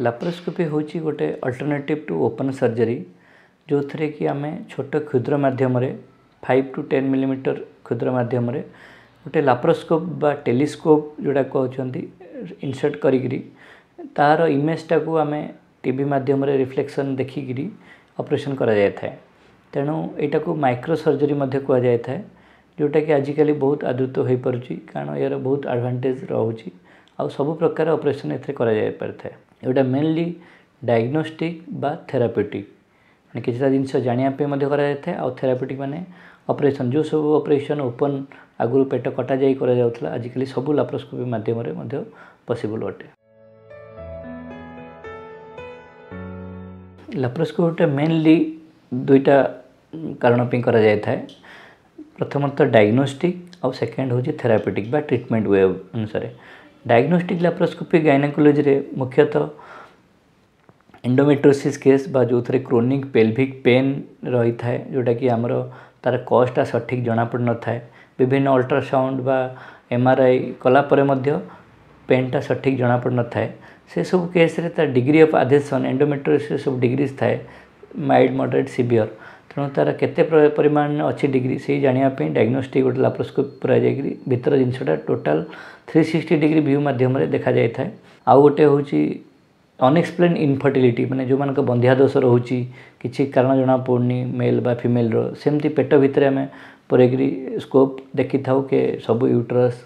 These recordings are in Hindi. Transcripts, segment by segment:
लाप्रोस्कोपी हूँ गोटे अल्टरनेटिव टू ओपन सर्जरी जो थे कि आम छोट क्षुद्र मध्यम फाइव टू टेन मिलीमिटर क्षुद्र मध्यम गोटे लाप्रोस्कोप टेलीस्कोप जोटा कौन इनसर्ट कर इमेजटा को आम टी मध्यम रिफ्लेक्शन देखिकी अपरेसन करा जाए तेणु यटा को माइक्रो सर्जरी कहुए जोटा कि आजिकाली बहुत आदृत हो पार कारण यार बहुत आडभांटेज रोचे ଆଉ ସବୁ ପ୍ରକାର ଅପରେସନ୍ ଏଥିରେ କରାଯାଇପାରିଥାଏ ଏଇଟା ମେନଲି ଡାଇଗ୍ନୋଷ୍ଟିକ୍ ବା ଥେରାପେଟିକ୍ ମାନେ କିଛିଟା ଜିନିଷ ଜାଣିବା ପାଇଁ ମଧ୍ୟ କରାଯାଇଥାଏ ଆଉ ଥେରାପେଟିକ୍ ମାନେ ଅପରେସନ୍ ଯେଉଁ ସବୁ ଅପରେସନ୍ ଓପନ୍ ଆଗରୁ ପେଟ କଟାଯାଇ କରାଯାଉଥିଲା ଆଜିକାଲି ସବୁ ଲାପ୍ରୋସ୍କୋପି ମାଧ୍ୟମରେ ମଧ୍ୟ ପସିବୁଲ୍ ଅଟେ ଲାପ୍ରୋସ୍କୋପିଟା ମେନଲି ଦୁଇଟା କାରଣ ପାଇଁ କରାଯାଇଥାଏ ପ୍ରଥମତଃ ଡାଇଗ୍ନୋଷ୍ଟିକ୍ ଆଉ ସେକେଣ୍ଡ ହେଉଛି ଥେରାପେଟିକ୍ ବା ଟ୍ରିଟମେଣ୍ଟ ୱେ ଅନୁସାରେ ડાયગ્નોસ્ટિક લેપ્રોસ્કોપી ગાયનેકોલોજીરે ମୁଖ୍ୟତଃ ଏଣ୍ଡୋମେଟ୍ରୋସିସ୍ କେସ୍ ବା ଯେଉଁଥିରେ କ୍ରୋନିକ୍ ପେଲଭିକ୍ ପେନ୍ ରହିଥାଏ ଯେଉଁଟାକି ଆମର ତା'ର କଜ୍ଟା ସଠିକ୍ ଜଣାପଡ଼ିନଥାଏ ବିଭିନ୍ନ ଅଲ୍ଟ୍ରାସାଉଣ୍ଡ ବା ଏମ୍ ଆର୍ ଆଇ କଲାପରେ ମଧ୍ୟ ପେନ୍ଟା ସଠିକ୍ ଜଣାପଡ଼ିନଥାଏ ସେସବୁ କେସ୍ରେ ତା ଡିଗ୍ରୀ ଅଫ୍ ଆଧେସନ୍ ଏଣ୍ଡୋମେଟ୍ରୋସିସ୍ ସବୁ ଡିଗ୍ରିଜ୍ ଥାଏ ମାଇଲ୍ଡ ମଡ଼ରେଟ୍ ସିଭିଅର୍ तेणु तार के परिमाण अच्छी डिग्री से जानापी डायग्नोस्टिक गोटे लाप्रोस्कोप कर भितर जिनसटा total three sixty degree view मध्यम देखा जाए आउ गोटे हूँ अनएक्सप्लेन इनफर्टिलिटी मानने जो मान बंध्या दोष रोचे किसी कारण जना पड़नी मेल बा फिमेल रमती पेट भितर आम पूरेकरी स्कोप देखी था सब यूट्रस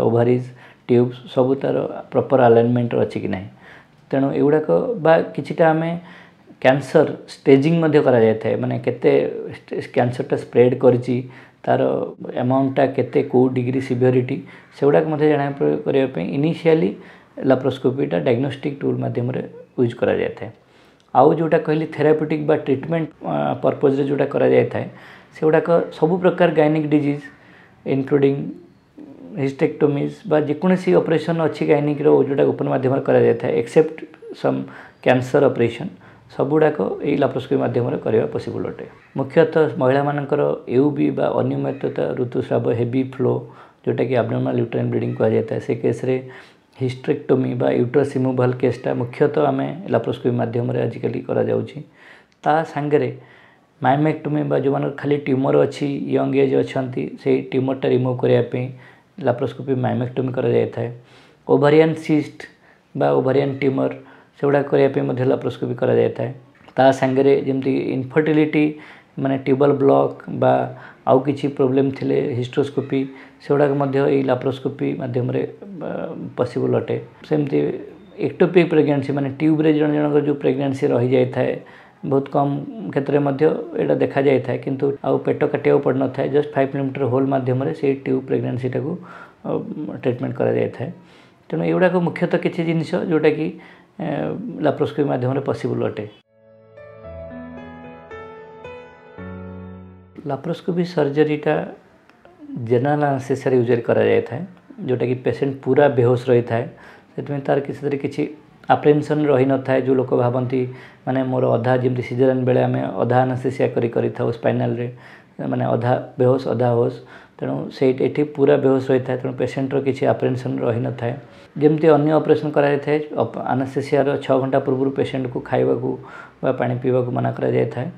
ओभारीज ट्यूब सबू तार प्रपर आलइनमेंट अच्छी कि ना तेणु एगुड़ाक किटा आमें କ୍ୟାନ୍ସର ଷ୍ଟେଜିଂ ମଧ୍ୟ କରାଯାଇଥାଏ ମାନେ କେତେ କ୍ୟାନ୍ସରଟା ସ୍ପ୍ରେଡ୍ କରିଛି ତାର ଆମାଉଣ୍ଟଟା କେତେ କେଉଁ ଡିଗ୍ରୀ ସିଭିଅରିଟି ସେଗୁଡ଼ାକ ମଧ୍ୟ ଜାଣିବା କରିବା ପାଇଁ ଇନିସିଆଲି ଲାପ୍ରୋସ୍କୋପିଟା ଡାଇଗ୍ନୋଷ୍ଟିକ୍ ଟୁଲ୍ ମାଧ୍ୟମରେ ୟୁଜ୍ କରାଯାଇଥାଏ ଆଉ ଯେଉଁଟା କହିଲି ଥେରାପିଟିକ୍ ବା ଟ୍ରିଟମେଣ୍ଟ ପର୍ପଜ୍ରେ ଯେଉଁଟା କରାଯାଇଥାଏ ସେଗୁଡ଼ାକ ସବୁ ପ୍ରକାର ଗାଇନିକ୍ ଡିଜିଜ୍ ଇନକ୍ଲୁଡ଼ିଂ ହିଷ୍ଟେକ୍ଟୋମିଜ୍ ବା ଯେକୌଣସି ଅପରେସନ୍ ଅଛି ଗାଇନିକ୍ର ଯେଉଁଟା ଓପନ୍ ମାଧ୍ୟମରେ କରାଯାଇଥାଏ ଏକ୍ସେପ୍ଟ ସମ୍ କ୍ୟାନ୍ସର ଅପରେସନ୍ ସବୁଗୁଡ଼ାକ ଏଇ ଲାପ୍ରୋସ୍କୋପି ମାଧ୍ୟମରେ କରିବା ପସିବୁଲ୍ ଅଟେ ମୁଖ୍ୟତଃ ମହିଳାମାନଙ୍କର ୟୁବି ବା ଅନିୟମିତତା ଋତୁସ୍ରାବ ହେଭି ଫ୍ଲୋ ଯେଉଁଟାକି ଆବନର୍ମାଲ୍ ୟୁଟ୍ରାଇନ୍ ବ୍ଲିଡ଼ିଂ କୁହାଯାଇଥାଏ ସେ କେସ୍ରେ ହିଷ୍ଟ୍ରେକ୍ଟୋମି ବା ୟୁଟ୍ରସ୍ ରିମୁଭାଲ୍ କେସ୍ଟା ମୁଖ୍ୟତଃ ଆମେ ଲାପ୍ରୋସ୍କୋପି ମାଧ୍ୟମରେ ଆଜିକାଲି କରାଯାଉଛି ତା ସାଙ୍ଗରେ ମାଇମେକ୍ଟୋମି ବା ଯେଉଁମାନଙ୍କର ଖାଲି ଟ୍ୟୁମର୍ ଅଛି ୟଙ୍ଗ ଏଜ୍ ଅଛନ୍ତି ସେଇ ଟ୍ୟୁମର୍ଟା ରିମୁଭ୍ କରିବା ପାଇଁ ଲାପ୍ରୋସ୍କୋପି ମାଇମେକ୍ଟୋମି କରାଯାଇଥାଏ ଓଭାରିଆନ୍ ସିଷ୍ଟ ବା ଓଭାରିଆନ୍ ଟ୍ୟୁମର୍ सेगुड़ा करने लाप्रोस्कोपी करेंगे जमी इनफर्टिलिटी मानने ट्यूबल ब्लक आउ कि प्रोब्लेम थे हिस्ट्रोस्कोपी से गुड़ाक लाप्रोस्कोपी मध्यम पसबल अटे सेमती एक्टोपिक प्रेगनेसी मैंने ट्यूब्रे जन जन जो प्रेगनेसी रही जाए बहुत कम क्षेत्र में देखा जाए था कि आउ पेट काटा पड़ न था जस्ट फाइव मिलीमिटर होल मध्यम से ट्यूब प्रेगनेंसीटा ट्रिटमेंट कर तेणु एगुड़ा मुख्यतः किसी जिनस जोटा कि लाप्रोस्कोपी मध्यम पसिबल अटे लाप्रोस्कोपी सर्जरीटा जेनेल आनसेस यूज कराए जोटा कि पेसेंट पूरा बेहोश रही था तार किसी किसी आप्रेनसन रही न था जो लोग भावती मैंने मोर अधा जमी सीजरन बेले आम अधा कर स्पाइनाल मैंने अधा बेहोश अधा होश तेणु से पूरा बेहोश रही था तेनाली पेसेंटर किसी आप्रेनसन रही नए ଯେମିତି ଅନ୍ୟ ଅପରେସନ୍ କରାଯାଇଥାଏ ଆନାସ୍ଥେସିଆର ଛଅ ଘଣ୍ଟା ପୂର୍ବରୁ ପେସେଣ୍ଟକୁ ଖାଇବାକୁ ବା ପାଣି ପିଇବାକୁ ମନା କରାଯାଇଥାଏ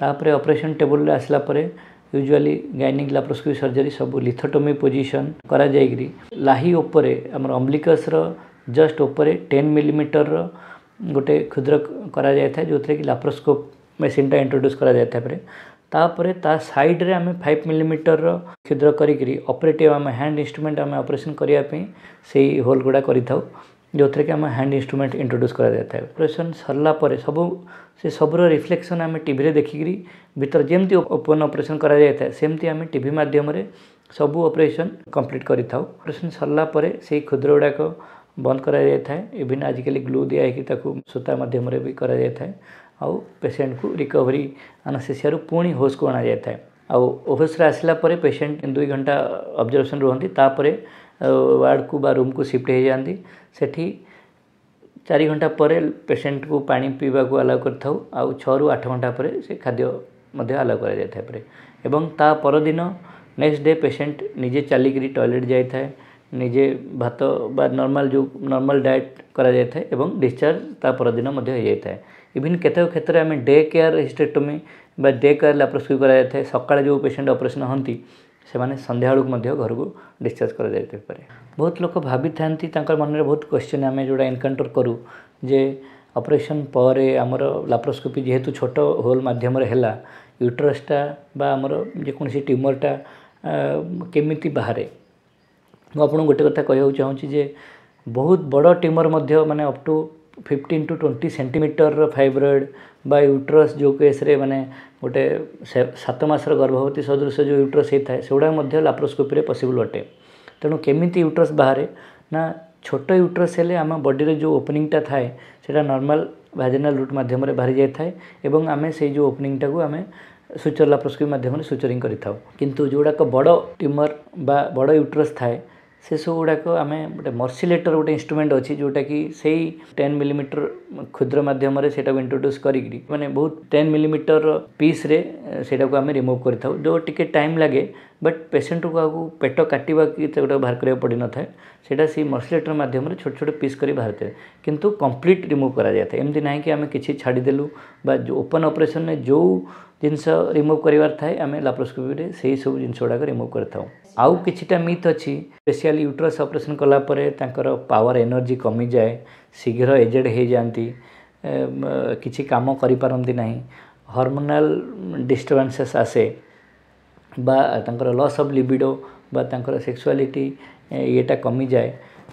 ତାପରେ ଅପରେସନ୍ ଟେବୁଲରେ ଆସିଲା ପରେ ୟୁଜୁଆଲି ଗାଇନିକ୍ ଲାପ୍ରୋସ୍କୋପି ସର୍ଜରୀ ସବୁ ଲିଥୋଟୋମି ପୋଜିସନ୍ କରାଯାଇକିରି ଲାହି ଉପରେ ଆମର ଅମ୍ବ୍ଲିକସ୍ର ଜଷ୍ଟ ଉପରେ ଟେନ୍ ମିଲିମିଟରର ଗୋଟେ କ୍ଷୁଦ୍ର କରାଯାଇଥାଏ ଯେଉଁଥିରେ କି ଲାପ୍ରୋସ୍କୋପ୍ ମେସିନ୍ଟା ଇଣ୍ଟ୍ରୋଡ୍ୟୁସ୍ କରାଯାଇଥାଏ ପରେ तापर ता सैड्रे आम फाइव मिलीमिटर छिद्र करपरेटिव आम हैंड इन्स्ट्रुमेंट आम अपरेसन करने से होल गुड़ा कर जो थे कि आम हैंड इन्स्ट्रुमेंट इंट्रोड्यूस करपरेसन सरला सब से सबूर रिफ्लेक्शन आम टी देखिकी भर जमी ओपन अपरेसन करमती आम टी मध्यम सब अपरेसन कम्प्लीट करपरेसन सरला से क्षुद्र गुड़ाक बंद कराए इविन आजिकाली ग्लू दिया दिखाई सूता मध्यम भी कराए आउ पेसेंट को रिकवरी अनासेसी पुणी होश को अणा जाए आहोस आसला पेसेंट दुई घंटा अब्जरभेसन रुहतीपर वार्ड को बा रूम को सिफ्ट हो जाती से चार घंटा पर पेसेंट को पा पीवा अलाउ कर छु आठ घंटा पर खाद्य आलाउ कर पर दिन नेक्स्ट डे पेसेंट निजे चलिक टयलेट जाए निजे भात नर्माल जो नर्माल डाएट कराए डिस्चार्ज ता पर दिन हो जाए ଇଭିନ୍ କେତେକ କ୍ଷେତ୍ରରେ ଆମେ ଡେ କେୟାର ହିଷ୍ଟେଟୋମି ବା ଡେ କେୟାର ଲାପ୍ରୋସ୍କୋପି କରାଯାଇଥାଏ ସକାଳେ ଯେଉଁ ପେସେଣ୍ଟ ଅପରେସନ୍ ହୁଅନ୍ତି ସେମାନେ ସନ୍ଧ୍ୟାବେଳକୁ ମଧ୍ୟ ଘରକୁ ଡିସଚାର୍ଜ କରାଯାଇପାରେ ବହୁତ ଲୋକ ଭାବିଥାନ୍ତି ତାଙ୍କ ମନରେ ବହୁତ କ୍ୱେଶ୍ଚିନ୍ ଆମେ ଯେଉଁଟା ଏନକାଉଣ୍ଟର କରୁ ଯେ ଅପରେସନ୍ ପରେ ଆମର ଲାପ୍ରୋସ୍କୋପି ଯେହେତୁ ଛୋଟ ହୋଲ୍ ମାଧ୍ୟମରେ ହେଲା ୟୁଟ୍ରସ୍ଟା ବା ଆମର ଯେକୌଣସି ଟ୍ୟୁମର୍ଟା କେମିତି ବାହାରେ ମୁଁ ଆପଣଙ୍କୁ ଗୋଟେ କଥା କହିବାକୁ ଚାହୁଁଛି ଯେ ବହୁତ ବଡ଼ ଟ୍ୟୁମର୍ ମଧ୍ୟ ମାନେ up to fifteen to twenty centimetre fibroid ବା ୟୁଟ୍ରସ୍ ଯେଉଁକୁ ଏସ୍ରେ ମାନେ ଗୋଟେ ସାତ ମାସର ଗର୍ଭବତୀ ସଦୃଶ ଯେଉଁ ୟୁଟ୍ରସ୍ ହେଇଥାଏ ସେଗୁଡ଼ାକ ମଧ୍ୟ ଲାପ୍ରୋସ୍କୋପିରେ ପସିବୁଲ୍ ଅଟେ ତେଣୁ କେମିତି ୟୁଟ୍ରସ୍ ବାହାରେ ନା ଛୋଟ ୟୁଟ୍ରସ୍ ହେଲେ ଆମ ବଡ଼ିରେ ଯେଉଁ ଓପନିଂଟା ଥାଏ ସେଇଟା ନର୍ମାଲ୍ ଭାଜିନାଲ୍ ରୁଟ୍ ମାଧ୍ୟମରେ ବାହାରି ଯାଇଥାଏ ଏବଂ ଆମେ ସେଇ ଯେଉଁ ଓପନିଂଟାକୁ ଆମେ ସୁଚର ଲାପ୍ରୋସ୍କୋପି ମାଧ୍ୟମରେ ସୁଚରିଂ କରିଥାଉ କିନ୍ତୁ ଯେଉଁଗୁଡ଼ାକ ବଡ଼ ଟ୍ୟୁମର୍ ବା ବଡ଼ ୟୁଟ୍ରସ୍ ଥାଏ ସେସବୁ ଗୁଡ଼ାକ ଆମେ ଗୋଟେ ମର୍ସିଲେଟର୍ ଗୋଟେ ଇନଷ୍ଟ୍ରୁମେଣ୍ଟ ଅଛି ଯେଉଁଟାକି ସେଇ ଟେନ୍ ମିଲିମିଟର କ୍ଷୁଦ୍ର ମାଧ୍ୟମରେ ସେଇଟାକୁ ଇଣ୍ଟ୍ରୋଡ୍ୟୁସ୍ କରିକିରି ମାନେ ବହୁତ ଟେନ୍ ମିଲିମିଟର ପିସ୍ରେ ସେଇଟାକୁ ଆମେ ରିମୁଭ୍ କରିଥାଉ ଯେଉଁ ଟିକେ ଟାଇମ୍ ଲାଗେ ବଟ୍ ପେସେଣ୍ଟକୁ ଆଗକୁ ପେଟ କାଟିବା କି ସେଗୁଡ଼ାକୁ ବାହାର କରିବାକୁ ପଡ଼ିନଥାଏ ସେଇଟା ସେଇ ମର୍ସିଲେଟର୍ ମାଧ୍ୟମରେ ଛୋଟ ଛୋଟ ପିସ୍ କରି ବାହାରିଥାଏ କିନ୍ତୁ କମ୍ପ୍ଲିଟ୍ ରିମୁଭ୍ କରାଯାଇଥାଏ ଏମିତି ନାହିଁ କି ଆମେ କିଛି ଛାଡ଼ିଦେଲୁ ବା ଓପନ୍ ଅପରେସନ୍ରେ ଯେଉଁ ଜିନିଷ ରିମୁଭ୍ କରିବାର ଥାଏ ଆମେ ଲାପ୍ରୋସ୍କୋପିରେ ସେଇ ସବୁ ଜିନିଷ ଗୁଡ଼ାକ ରିମୁଭ୍ କରିଥାଉ ଆଉ କିଛିଟା ମିଥ୍ ଅଛି ସ୍ପେଶିଆଲି ୟୁଟ୍ରସ୍ ଅପରେସନ୍ କଲା ପରେ ତାଙ୍କର ପାୱାର ଏନର୍ଜି କମିଯାଏ ଶୀଘ୍ର ଏଜେଡ୍ ହେଇଯାଆନ୍ତି କିଛି କାମ କରିପାରନ୍ତି ନାହିଁ ହର୍ମୋନାଲ୍ ଡିଷ୍ଟର୍ବାନ୍ସେସ୍ ଆସେ ବା ତାଙ୍କର ଲସ୍ ଅଫ୍ ଲିବିଡ଼ୋ ବା ତାଙ୍କର ସେକ୍ସୁଆଲିଟି ଇଏଟା କମିଯାଏ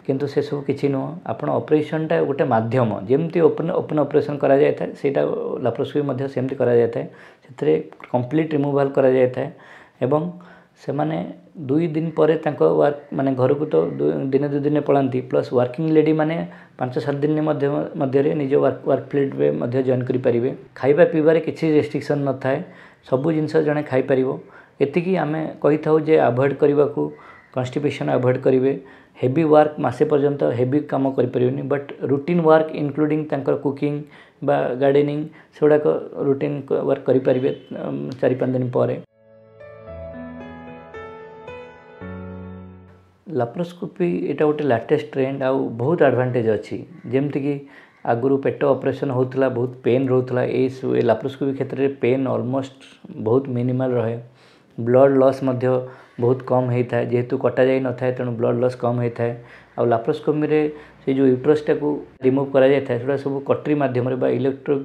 কিন্তু সেসব কিচিনো আপন অপারেশনটা গটে মাধ্যম জেমতি ওপেন ওপেন অপারেশন করা যায় তা সেটা ল্যাপারোস্কোপি মধ্যে সেমটি করা যায়তে সেতে কমপ্লিট রিমুভাল করা যায়তে এবং সে মানে দুই দিন পরে তাকো ওয়ার্ক মানে ঘরକୁ তো দুই দিনে দুই দিনে পড়ান্তি প্লাস ওয়ার্কিং লেডি মানে পাঁচ সাত দিন মধ্যে মধ্যে নিজ ওয়ার্ক ওয়ার্কফ্লেট বে মধ্যে জয়েন কৰি পৰিবে খাইবা পিবাৰে কিছি রেস্ট্রিকশন ন ঠায় সবো জিনসা জনে খাই পৰিবো এতকি আমি কইতাও যে অ্যাভয়েড কৰিবাকু কনস্টিপেশন অ্যাভয়েড কৰিবে ହେଭି ୱାର୍କ ମାସେ ପର୍ଯ୍ୟନ୍ତ ହେଭି କାମ କରିପାରିବେନି ବଟ୍ ରୁଟିନ୍ ୱାର୍କ ଇନକ୍ଲୁଡ଼ିଂ ତାଙ୍କର କୁକିଂ ବା ଗାର୍ଡ଼େନିଂ ସେଗୁଡ଼ାକ ରୁଟିନ୍ ୱାର୍କ କରିପାରିବେ ଚାରି ପାଞ୍ଚ ଦିନ ପରେ ଲାପ୍ରୋସ୍କୋପି ଏଇଟା ଗୋଟେ ଲାଟେଷ୍ଟ ଟ୍ରେଣ୍ଡ ଆଉ ବହୁତ ଆଡ଼ଭାଣ୍ଟେଜ୍ ଅଛି ଯେମିତିକି ଆଗରୁ ପେଟ ଅପରେସନ୍ ହେଉଥିଲା ବହୁତ ପେନ୍ ରହୁଥିଲା ଏଇ ଲାପ୍ରୋସ୍କୋପି କ୍ଷେତ୍ରରେ ପେନ୍ ଅଲମୋଷ୍ଟ ବହୁତ ମିନିମାଲ୍ ରହେ ବ୍ଲଡ଼ ଲସ୍ ମଧ୍ୟ ବହୁତ କମ୍ ହେଇଥାଏ ଯେହେତୁ କଟାଯାଇ ନଥାଏ ତେଣୁ ବ୍ଲଡ଼ ଲସ୍ କମ୍ ହେଇଥାଏ ଆଉ ଲାପ୍ରୋସ୍କୋପିରେ ସେ ଯେଉଁ ୟୁଟ୍ରସ୍ଟାକୁ ରିମୁଭ୍ କରାଯାଇଥାଏ ସେଗୁଡ଼ା ସବୁ କଟରୀ ମାଧ୍ୟମରେ ବା ଇଲେକ୍ଟ୍ରୋ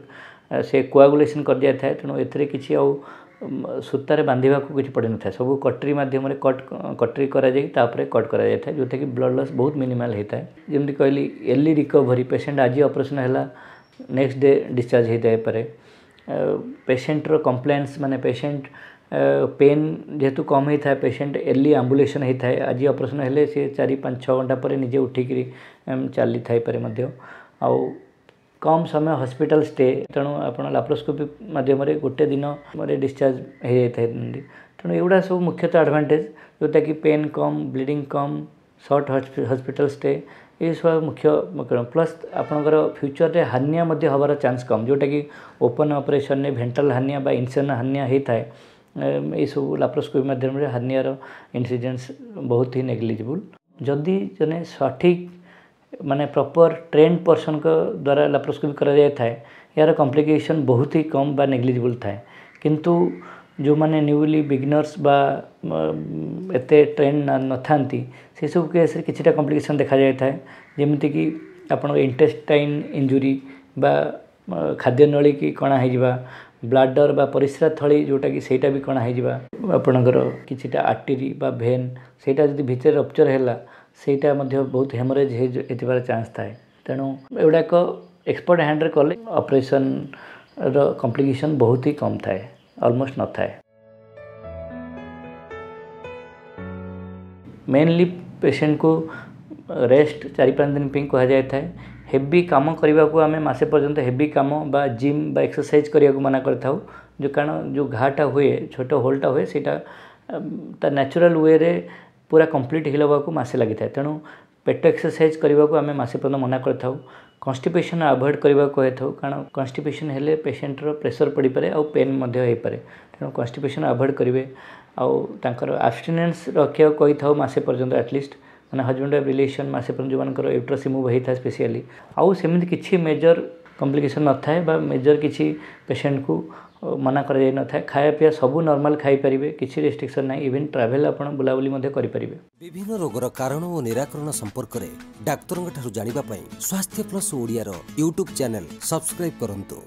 ସେ କୋଆଗୁଲେସନ୍ କରିଯାଇଥାଏ ତେଣୁ ଏଥିରେ କିଛି ଆଉ ସୂତାରେ ବାନ୍ଧିବାକୁ କିଛି ପଡ଼ିନଥାଏ ସବୁ କଟରୀ ମାଧ୍ୟମରେ କଟ୍ କଟରୀ କରାଯାଇ ତାପରେ କଟ୍ କରାଯାଇଥାଏ ଯେଉଁଟାକି ବ୍ଲଡ଼ ଲସ୍ ବହୁତ ମିନିମାଲ୍ ହେଇଥାଏ ଯେମିତି କହିଲି ଏର୍ଲି ରିକଭରି ପେସେଣ୍ଟ ଆଜି ଅପରେସନ୍ ହେଲା ନେକ୍ସଟ ଡେ ଡିସଚାର୍ଜ ହେଇଯାଇପାରେ ପେସେଣ୍ଟର କମ୍ପ୍ଲେନ୍ସ ମାନେ ପେସେଣ୍ଟ पेन जेहेतु कम होता है पेसेंट एर्ली आंबुलेसन होता है आज अपरेसन सी चार पाँच छः घंटा पर निजे उठिक चली थपे आ कम समय हॉस्पिटल स्टे तेणु आप लाप्रोस्कोपी मध्यम गोटे दिन डिस्चार्ज होती तेणु एगुटा सब मुख्यतः आडभांटेज जोटा कि पेन कम ब्लींग कम सर्ट हस्पिटाल स्टे ये सब मुख्य प्लस आपंकर फ्यूचर में हानिया हबार चान्स कम जोटा कि open operation ventral hernia incisional hernia होता है ଏଇସବୁ ଲାପ୍ରୋସ୍କୋପି ମାଧ୍ୟମରେ ହାର୍ନିଆର ଇନ୍ସିଡେନ୍ସ ବହୁତ ହି ନେଗ୍ଲିଜିବୁଲ୍ ଯଦି ଜଣେ ସଠିକ୍ ମାନେ ପ୍ରପର୍ ଟ୍ରେଣ୍ଡ ପର୍ସନଙ୍କ ଦ୍ୱାରା ଲାପ୍ରୋସ୍କୋପି କରାଯାଇଥାଏ ଏହାର କମ୍ପ୍ଲିକେସନ୍ ବହୁତ ହି କମ୍ ବା ନେଗ୍ଲିଜିବୁଲ୍ ଥାଏ କିନ୍ତୁ ଯେଉଁମାନେ ନ୍ୟୁଲି ବିଗିନର୍ସ ବା ଏତେ ଟ୍ରେଣ୍ଡ ନଥାନ୍ତି ସେସବୁ କେସ୍ରେ କିଛିଟା କମ୍ପ୍ଲିକେସନ୍ ଦେଖାଯାଇଥାଏ ଯେମିତିକି ଆପଣଙ୍କ ଇଣ୍ଟେଷ୍ଟାଇନ୍ ଇଞ୍ଜୁରି ବା खाद्य नली की कणा हो ब्लाडर परिस्रा थली जोटा कि सहीटा भी कणा हो आपणकर आर्टेरी भेन सहीटा जब भितर रपचर है बहुत हेमरेज हो चान्स थाए तेणु एगुड़ाक एक्सपर्ट हैंड कले अपरेसन रप्लिकेसन बहुत ही कम थाए अलमोस्ट न थाए मेनली पेसेंट को रेस्ट चार पाँच दिन पे कह जाए हेवी कम करने कोसे पर्यटन हेवी कम जिम एक्सरसाइज करने को मना कर जो कारण जो घाटा हुए छोट होलटा हुए सीटा न्याचुराल वे रे पूरा कंप्लीट हिल मसे लगी था तेणु पेट एक्सरसाइज करने को आम मसे पर्यटन मना कर कन्स्टिपेसन आभोड करने कारण कन्स्टिपेसन पेसेंटर प्रेसर पड़पे आउ पेन पड़े तेणु कन्स्टिपेसन आभोड करेंगे आउर आबस्टेन्स रखा कही था मसे पर्यटन आटलिस्ट અને હજુંડે રિલેશન માસે પ્રજોનન કરો યુટ્રોસી મુવહી થા સ્પેશિયલી ઓ સેમિતિ કીચી મેજર કોમ્પ્લિકેશન ન થાએ બ મેજર કીચી પેશન્ટ કો મના કરે ન થા ખાયા પિયા સબુ નોર્મલ ખાઈ પરિબે કીચી રિસ્ટ્રિક્શન ન આઈવન ટ્રાવેલ આપણ બુલાબલી મધે કરી પરિબે વિવિધ રોગર કારણ ઓ નિરાકરણ સંપર્ક રે ડોક્ટરંગ ઠર જાણીવા પઈ સ્વાસ્થ્ય પ્લસ ઓડિયા રો YouTube ચેનલ સબસ્ક્રાઇબ કરંતુ